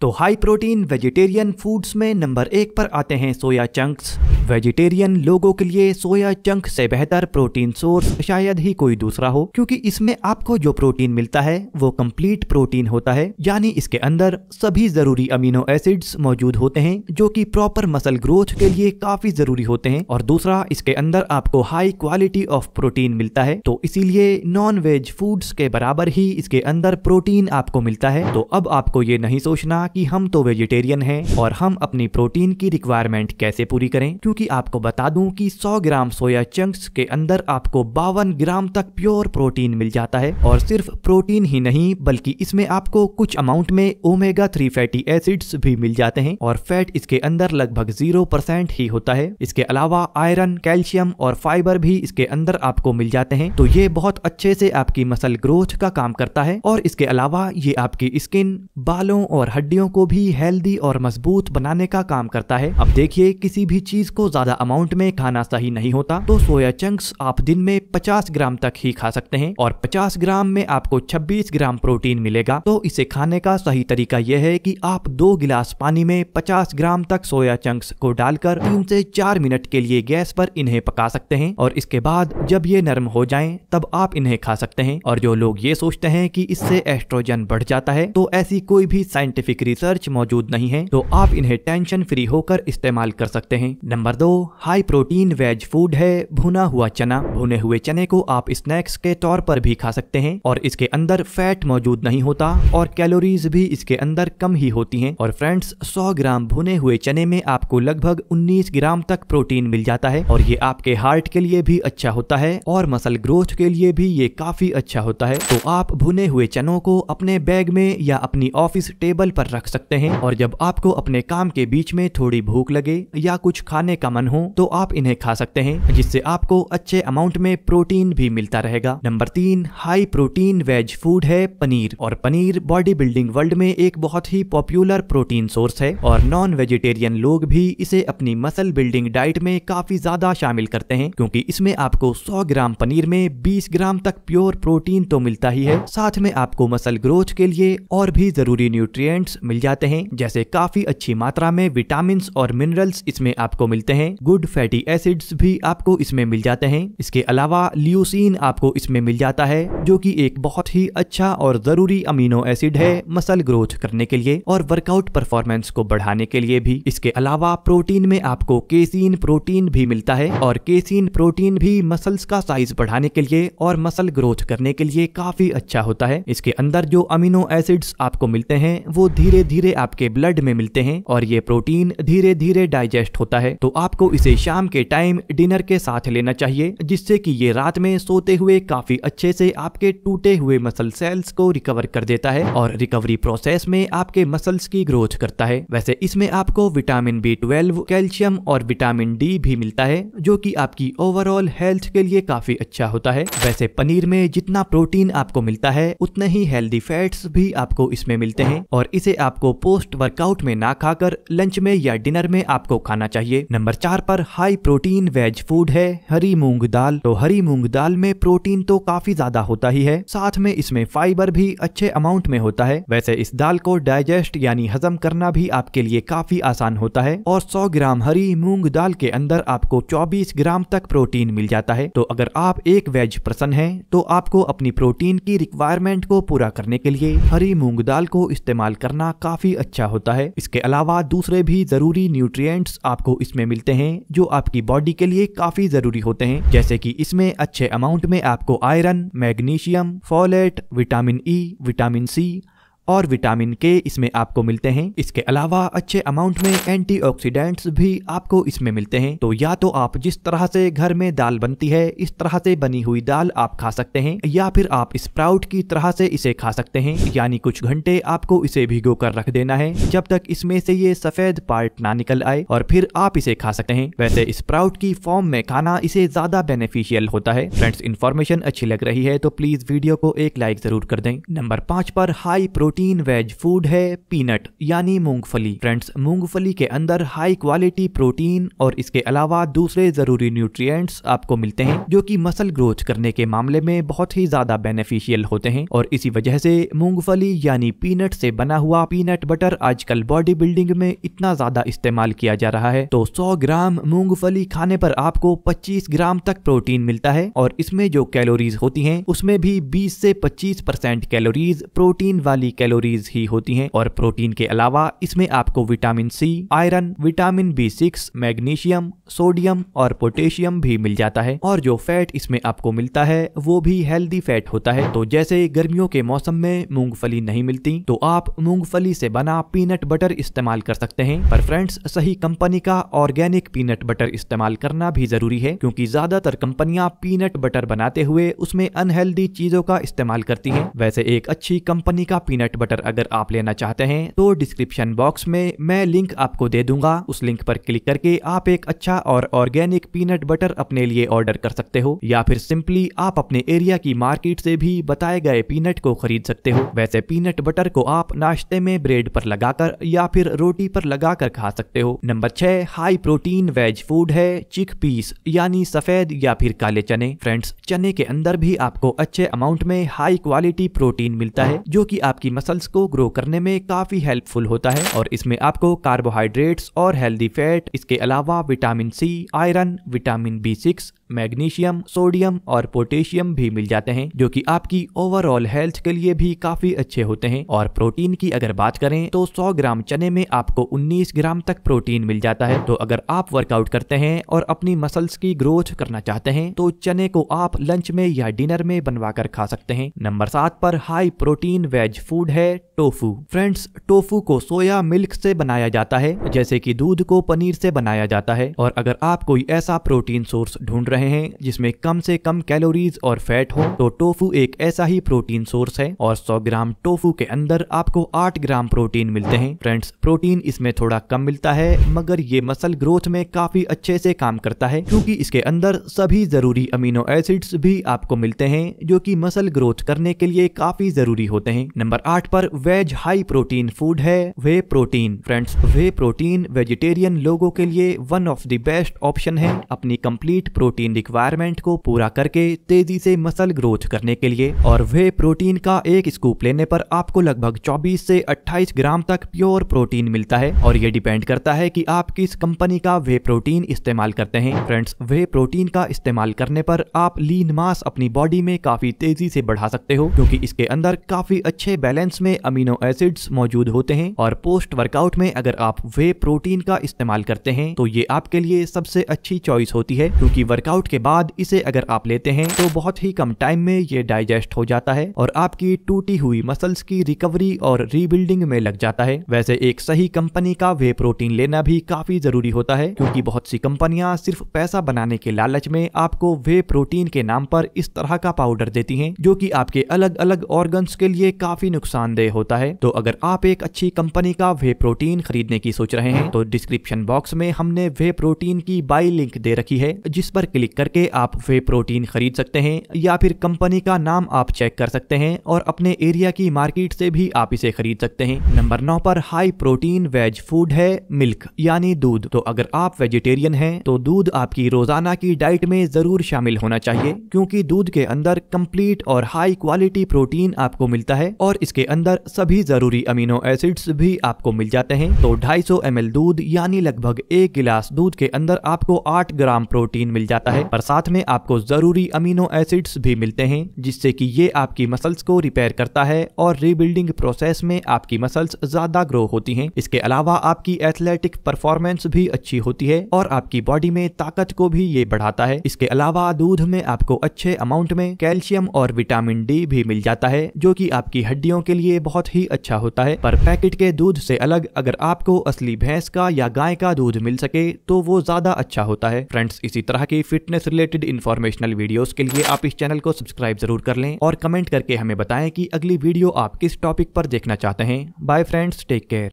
तो high protein vegetarian foods में number एक पर आते हैं सोया चंक्स वेजिटेरियन लोगों के लिए सोया चंक से बेहतर प्रोटीन सोर्स शायद ही कोई दूसरा हो क्योंकि इसमें आपको जो प्रोटीन मिलता है वो कंप्लीट प्रोटीन होता है यानी इसके अंदर सभी जरूरी अमीनो एसिड्स मौजूद होते हैं जो कि प्रॉपर मसल ग्रोथ के लिए काफी जरूरी होते हैं और दूसरा इसके अंदर आपको हाई क्वालिटी ऑफ प्रोटीन मिलता है तो इसीलिए नॉन वेज फूड्स के बराबर ही इसके अंदर प्रोटीन आपको मिलता है तो अब आपको ये नहीं सोचना की हम तो वेजिटेरियन है और हम अपनी प्रोटीन की रिक्वायरमेंट कैसे पूरी करें क्योंकि क्योंकि आपको बता दूं कि 100 ग्राम सोया चंक्स के अंदर आपको बावन ग्राम तक प्योर प्रोटीन मिल जाता है और सिर्फ प्रोटीन ही नहीं बल्कि इसमें आपको कुछ अमाउंट में ओमेगा थ्री फैटी एसिड्स भी मिल जाते हैं और फैट इसके अंदर लगभग जीरो परसेंट ही होता है इसके अलावा आयरन कैल्शियम और फाइबर भी इसके अंदर आपको मिल जाते हैं तो ये बहुत अच्छे से आपकी मसल ग्रोथ का काम करता है और इसके अलावा ये आपकी स्किन बालों और हड्डियों को भी हेल्दी और मजबूत बनाने का काम करता है अब देखिए किसी भी चीज को ज्यादा अमाउंट में खाना सही नहीं होता तो सोया चंक्स आप दिन में 50 ग्राम तक ही खा सकते हैं और 50 ग्राम में आपको 26 ग्राम प्रोटीन मिलेगा तो इसे खाने का सही तरीका यह है कि आप दो गिलास पानी में 50 ग्राम तक सोया चंक्स को डालकर तीन से चार मिनट के लिए गैस पर इन्हें पका सकते हैं और इसके बाद जब ये नरम हो जाए तब आप इन्हें खा सकते हैं और जो लोग ये सोचते हैं की इससे एस्ट्रोजन बढ़ जाता है तो ऐसी कोई भी साइंटिफिक रिसर्च मौजूद नहीं है तो आप इन्हें टेंशन फ्री होकर इस्तेमाल कर सकते हैं नंबर दो हाई प्रोटीन वेज फूड है भुना हुआ चना भुने हुए चने को आप स्नैक्स के तौर पर भी खा सकते हैं और इसके अंदर फैट मौजूद नहीं होता और कैलोरीज भी इसके अंदर कम ही होती हैं और फ्रेंड्स 100 ग्राम भुने हुए चने में आपको लगभग 19 ग्राम तक प्रोटीन मिल जाता है और ये आपके हार्ट के लिए भी अच्छा होता है और मसल ग्रोथ के लिए भी ये काफी अच्छा होता है तो आप भुने हुए चनों को अपने बैग में या अपनी ऑफिस टेबल पर रख सकते हैं और जब आपको अपने काम के बीच में थोड़ी भूख लगे या कुछ खाने कमन हो तो आप इन्हें खा सकते हैं जिससे आपको अच्छे अमाउंट में प्रोटीन भी मिलता रहेगा नंबर तीन हाई प्रोटीन वेज फूड है पनीर और पनीर बॉडी बिल्डिंग वर्ल्ड में एक बहुत ही पॉपुलर प्रोटीन सोर्स है और नॉन वेजिटेरियन लोग भी इसे अपनी मसल बिल्डिंग डाइट में काफी ज्यादा शामिल करते हैं क्योंकि इसमें आपको 100 ग्राम पनीर में 20 ग्राम तक प्योर प्रोटीन तो मिलता ही है साथ में आपको मसल ग्रोथ के लिए और भी जरूरी न्यूट्रिय मिल जाते हैं जैसे काफी अच्छी मात्रा में विटामिन और मिनरल्स इसमें आपको मिलते मिलते हैं गुड फैटी एसिड्स भी आपको इसमें मिल जाते हैं इसके अलावा लियोसिन आपको इसमें मिल जाता है जो कि एक बहुत ही अच्छा और जरूरी अमीनो एसिड है मसल ग्रोथ करने के लिए और वर्कआउट परफॉर्मेंस को बढ़ाने के लिए भी इसके अलावा प्रोटीन में आपको केसिन प्रोटीन भी मिलता है और केसिन प्रोटीन भी मसल्स का साइज बढ़ाने के लिए और मसल ग्रोथ करने के लिए काफी अच्छा होता है इसके अंदर जो अमीनो एसिड्स आपको मिलते हैं वो धीरे धीरे आपके ब्लड में मिलते हैं और ये प्रोटीन धीरे धीरे डाइजेस्ट होता है तो आपको इसे शाम के टाइम डिनर के साथ लेना चाहिए जिससे कि ये रात में सोते हुए काफी अच्छे से आपके टूटे हुए मसल सेल्स को रिकवर कर देता है और रिकवरी प्रोसेस में आपके मसल्स की ग्रोथ करता है वैसे इसमें आपको विटामिन बी ट्वेल्व कैल्शियम और विटामिन डी भी मिलता है जो की आपकी ओवरऑल हेल्थ के लिए काफी अच्छा होता है वैसे पनीर में जितना प्रोटीन आपको मिलता है उतने ही हेल्दी फैट्स भी आपको इसमें मिलते हैं और इसे आपको पोस्ट वर्कआउट में ना खाकर लंच में या डिनर में आपको खाना चाहिए नंबर नंबर चार पर हाई प्रोटीन वेज फूड है हरी मूंग दाल तो हरी मूंग दाल में प्रोटीन तो काफी ज्यादा होता ही है साथ में इसमें फाइबर भी अच्छे अमाउंट में होता है वैसे इस दाल को डाइजेस्ट यानी हजम करना भी आपके लिए काफी आसान होता है और 100 ग्राम हरी मूंग दाल के अंदर आपको 24 ग्राम तक प्रोटीन मिल जाता है तो अगर आप एक वेज पर्सन है तो आपको अपनी प्रोटीन की रिक्वायरमेंट को पूरा करने के लिए हरी मूंग दाल को इस्तेमाल करना काफी अच्छा होता है इसके अलावा दूसरे भी जरूरी न्यूट्रिय आपको इसमें मिल मिलते हैं जो आपकी बॉडी के लिए काफी जरूरी होते हैं जैसे कि इसमें अच्छे अमाउंट में आपको iron magnesium folate vitamin E vitamin C और विटामिन के इसमें आपको मिलते हैं इसके अलावा अच्छे अमाउंट में एंटीऑक्सीडेंट्स भी आपको इसमें मिलते हैं तो या तो आप जिस तरह से घर में दाल बनती है इस तरह से बनी हुई दाल आप खा सकते हैं या फिर आप स्प्राउट की तरह से इसे खा सकते हैं यानी कुछ घंटे आपको इसे भिगो कर रख देना है जब तक इसमें से ये सफेद पार्ट ना निकल आए और फिर आप इसे खा सकते हैं वैसे स्प्राउट की फॉर्म में खाना इसे ज्यादा बेनिफिशियल होता है फ्रेंड्स इन्फॉर्मेशन अच्छी लग रही है तो प्लीज वीडियो को एक लाइक जरूर कर दें नंबर पाँच पर high protein protein veg food है पीनट यानी मूंगफली फ्रेंड्स मूंगफली के अंदर हाई क्वालिटी प्रोटीन और इसके अलावा दूसरे जरूरी न्यूट्रिएंट्स आपको मिलते हैं जो कि मसल ग्रोथ करने के मामले में बहुत ही ज्यादा बेनिफिशियल होते हैं और इसी वजह से मूंगफली यानी पीनट से बना हुआ पीनट बटर आजकल बॉडी बिल्डिंग में इतना ज्यादा इस्तेमाल किया जा रहा है तो सौ ग्राम मूंगफली खाने पर आपको पच्चीस ग्राम तक प्रोटीन मिलता है और इसमें जो कैलोरीज होती है उसमें भी बीस से पच्चीस परसेंट कैलोरीज प्रोटीन वाली कैलोरी कैलोरीज ही होती हैं और प्रोटीन के अलावा इसमें आपको vitamin C iron vitamin B six magnesium sodium और पोटेशियम भी मिल जाता है और जो फैट इसमें आपको मिलता है वो भी हेल्दी फैट होता है तो जैसे गर्मियों के मौसम में मूंगफली नहीं मिलती तो आप मूंगफली से बना पीनट बटर इस्तेमाल कर सकते हैं पर फ्रेंड्स सही कंपनी का ऑर्गेनिक पीनट बटर इस्तेमाल करना भी जरूरी है क्योंकि ज्यादातर कंपनियां पीनट बटर बनाते हुए उसमें अनहेल्दी चीजों का इस्तेमाल करती हैं वैसे एक अच्छी कंपनी का पीनट बटर अगर आप लेना चाहते हैं तो डिस्क्रिप्शन बॉक्स में मैं लिंक आपको दे दूंगा उस लिंक पर क्लिक करके आप एक अच्छा और ऑर्गेनिक पीनट बटर अपने लिए ऑर्डर कर सकते हो या फिर सिंपली आप अपने एरिया की मार्केट से भी बताए गए पीनट को खरीद सकते हो वैसे पीनट बटर को आप नाश्ते में ब्रेड पर लगाकर या फिर रोटी पर लगाकर खा सकते हो नंबर छह हाई प्रोटीन वेज फूड है चिक पीस यानी सफेद या फिर काले चने फ्रेंड्स चने के अंदर भी आपको अच्छे अमाउंट में हाई क्वालिटी प्रोटीन मिलता है जो की आपकी मसल मसल्स को ग्रो करने में काफ़ी हेल्पफुल होता है और इसमें आपको कार्बोहाइड्रेट्स और हेल्दी फैट इसके अलावा vitamin C iron vitamin B six magnesium sodium और पोटेशियम भी मिल जाते हैं जो कि आपकी ओवरऑल हेल्थ के लिए भी काफी अच्छे होते हैं और प्रोटीन की अगर बात करें तो 100 ग्राम चने में आपको 19 ग्राम तक प्रोटीन मिल जाता है तो अगर आप वर्कआउट करते हैं और अपनी मसल्स की ग्रोथ करना चाहते हैं तो चने को आप लंच में या डिनर में बनवा कर खा सकते हैं नंबर सात पर हाई प्रोटीन वेज फूड है टोफू फ्रेंड्स टोफू को सोया मिल्क से बनाया जाता है जैसे की दूध को पनीर से बनाया जाता है और अगर आप कोई ऐसा प्रोटीन सोर्स ढूंढ रहे रहे हैं जिसमें कम से कम कैलोरीज और फैट हो तो टोफू एक ऐसा ही प्रोटीन सोर्स है और 100 ग्राम टोफू के अंदर आपको 8 ग्राम प्रोटीन मिलते हैं फ्रेंड्स प्रोटीन इसमें थोड़ा कम मिलता है मगर ये मसल ग्रोथ में काफी अच्छे से काम करता है क्योंकि इसके अंदर सभी जरूरी अमीनो एसिड्स भी आपको मिलते हैं जो की मसल ग्रोथ करने के लिए काफी जरूरी होते हैं नंबर आठ पर वेज हाई प्रोटीन फूड है whey protein friends whey protein vegetarian लोगों के लिए one of the best option है अपनी कंप्लीट प्रोटीन प्रोटीन रिक्वायरमेंट को पूरा करके तेजी से मसल ग्रोथ करने के लिए और वे प्रोटीन का एक स्कूप लेने पर आपको लगभग 24 से 28 ग्राम तक प्योर प्रोटीन मिलता है और ये डिपेंड करता है कि आप किस कंपनी का वे प्रोटीन इस्तेमाल करते हैं फ्रेंड्स वे प्रोटीन का इस्तेमाल करने पर आप लीन मास अपनी बॉडी में काफी तेजी से बढ़ा सकते हो क्योंकि इसके अंदर काफी अच्छे बैलेंस में अमीनो एसिड्स मौजूद होते हैं और पोस्ट वर्कआउट में अगर आप वे प्रोटीन का इस्तेमाल करते हैं तो ये आपके लिए सबसे अच्छी चॉइस होती है क्योंकि वर्कआउट वर्कआउट के बाद इसे अगर आप लेते हैं तो बहुत ही कम टाइम में ये डाइजेस्ट हो जाता है और आपकी टूटी हुई मसल्स की रिकवरी और रीबिल्डिंग में लग जाता है वैसे एक सही कंपनी का वे प्रोटीन लेना भी काफी जरूरी होता है क्योंकि बहुत सी कंपनियां सिर्फ पैसा बनाने के लालच में आपको वे प्रोटीन के नाम पर इस तरह का पाउडर देती हैं जो कि आपके अलग अलग ऑर्गन्स के लिए काफी नुकसानदेह होता है तो अगर आप एक अच्छी कंपनी का वे प्रोटीन खरीदने की सोच रहे हैं तो डिस्क्रिप्शन बॉक्स में हमने वे प्रोटीन की बाई लिंक दे रखी है जिस पर क्लिक क्लिक करके आप वे प्रोटीन खरीद सकते हैं या फिर कंपनी का नाम आप चेक कर सकते हैं और अपने एरिया की मार्केट से भी आप इसे खरीद सकते हैं नंबर नौ पर हाई प्रोटीन वेज फूड है मिल्क यानी दूध तो अगर आप वेजिटेरियन हैं तो दूध आपकी रोजाना की डाइट में जरूर शामिल होना चाहिए क्योंकि दूध के अंदर कंप्लीट और हाई क्वालिटी प्रोटीन आपको मिलता है और इसके अंदर सभी जरूरी अमीनो एसिड्स भी आपको मिल जाते हैं तो 250 सौ दूध यानी लगभग एक गिलास दूध के अंदर आपको 8 ग्राम प्रोटीन मिल जाता है है पर साथ में आपको जरूरी अमीनो एसिड्स भी मिलते हैं जिससे कि ये आपकी मसल्स को रिपेयर करता है और रिबिल्डिंग प्रोसेस में आपकी मसल्स ज्यादा ग्रो होती हैं इसके अलावा आपकी एथलेटिक परफॉर्मेंस भी अच्छी होती है और आपकी बॉडी में ताकत को भी ये बढ़ाता है इसके अलावा दूध में आपको अच्छे अमाउंट में कैल्शियम और विटामिन डी भी मिल जाता है जो की आपकी हड्डियों के लिए बहुत ही अच्छा होता है पर पैकेट के दूध से अलग अगर आपको असली भैंस का या गाय का दूध मिल सके तो वो ज्यादा अच्छा होता है फ्रेंड्स इसी तरह की fit fitness related informational videos के लिए आप इस चैनल को सब्सक्राइब जरूर कर लें और कमेंट करके हमें बताएं कि अगली वीडियो आप किस टॉपिक पर देखना चाहते हैं बाय फ्रेंड्स टेक केयर